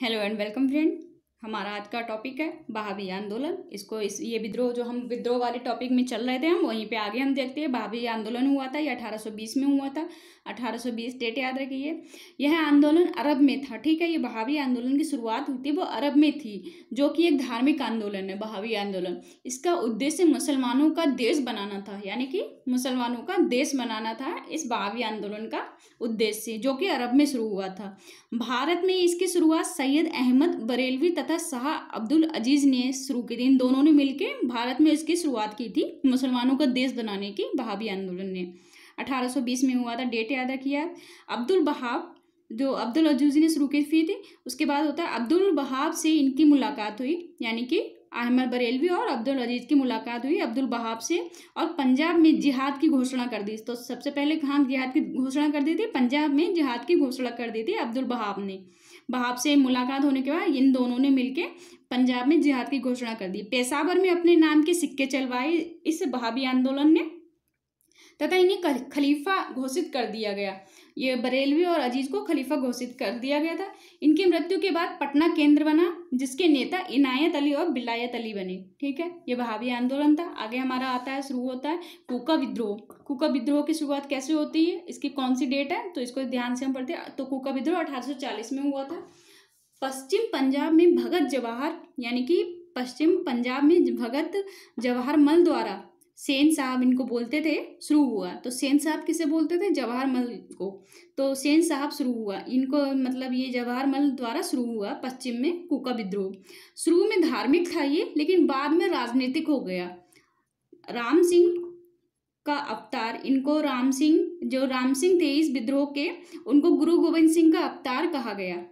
Hello and welcome friend. हमारा आज का टॉपिक है बहावी आंदोलन इसको इस ये विद्रोह जो हम विद्रोह वाले टॉपिक में चल रहे थे हम वहीं पे आगे हम देखते हैं बहावी आंदोलन हुआ था ये 1820 में हुआ था 1820 डेट याद रखिए यह आंदोलन अरब में था ठीक है ये बहावी आंदोलन की शुरुआत हुई थी वो अरब में थी जो कि एक धार्मिक आंदोलन है बहावी आंदोलन इसका उद्देश्य मुसलमानों का देश बनाना था यानी कि मुसलमानों का देश बनाना था इस बहावी आंदोलन का उद्देश्य जो कि अरब में शुरू हुआ था भारत में इसकी शुरुआत सैयद अहमद बरेलवी तथा था शाह अब्दुल अजीज़ ने शुरू की थी इन दोनों ने मिलकर भारत में इसकी शुरुआत की थी मुसलमानों का देश बनाने की बहाबी आंदोलन ने 1820 में हुआ था डेट याद रखिए अब्दुल बहाब जो अब्दुल अजीज ने शुरू की थी उसके बाद होता है अब्दुल बहाब से इनकी मुलाकात हुई यानी कि अहमद बरेलवी और अब्दुल अजीज़ की मुलाकात हुई अब्दुल बहाब से और पंजाब में जिहाद की घोषणा कर दी तो सबसे पहले कहाँ जिहाद की घोषणा कर दी थी पंजाब में जिहाद की घोषणा कर दी थी अब्दुल बहाब ने बहाब से मुलाकात होने के बाद इन दोनों ने मिलकर पंजाब में जिहाद की घोषणा कर दी पेशावर में अपने नाम के सिक्के चलवाए इस बहाबी आंदोलन ने तथा इन्हें खलीफा घोषित कर दिया गया ये बरेलवी और अजीज को खलीफा घोषित कर दिया गया था इनकी मृत्यु के बाद पटना केंद्र बना जिसके नेता इनायत अली और बिलायत अली बने ठीक है ये भावी आंदोलन था आगे हमारा आता है शुरू होता है कुका विद्रोह कुका विद्रोह की शुरुआत कैसे होती है इसकी कौन सी डेट है तो इसको ध्यान से हम पढ़ते हैं तो कुका विद्रोह अठारह में हुआ था पश्चिम पंजाब में भगत जवाहर यानी कि पश्चिम पंजाब में भगत जवाहर मल द्वारा सेन साहब इनको बोलते थे शुरू हुआ तो सेन साहब किसे बोलते थे जवाहर मल को तो सेन साहब शुरू हुआ इनको मतलब ये जवाहर मल द्वारा शुरू हुआ पश्चिम में कुका विद्रोह शुरू में धार्मिक था ये लेकिन बाद में राजनीतिक हो गया राम सिंह का अवतार इनको राम सिंह जो राम सिंह थे इस विद्रोह के उनको गुरु गोविंद सिंह का अवतार कहा गया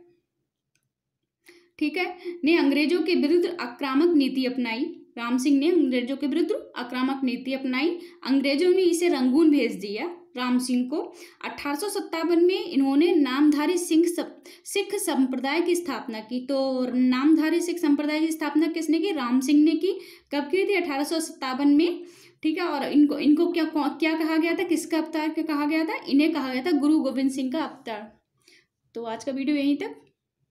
ठीक है ने अंग्रेजों के विरुद्ध आक्रामक नीति अपनाई राम सिंह ने अंग्रेजों के विरुद्ध आक्रामक नीति अपनाई अंग्रेजों ने इसे रंगून भेज दिया राम सिंह को अठारह में इन्होंने नामधारी सिंह सिख संप्रदाय की स्थापना की तो नामधारी सिख संप्रदाय की स्थापना किसने की राम सिंह ने की कब की थी अठारह में ठीक है और इनको इनको क्या क्या कहा गया था किसका अवतार कहा गया था इन्हें कहा गया था गुरु गोविंद सिंह का अवतार तो आज का वीडियो यहीं तक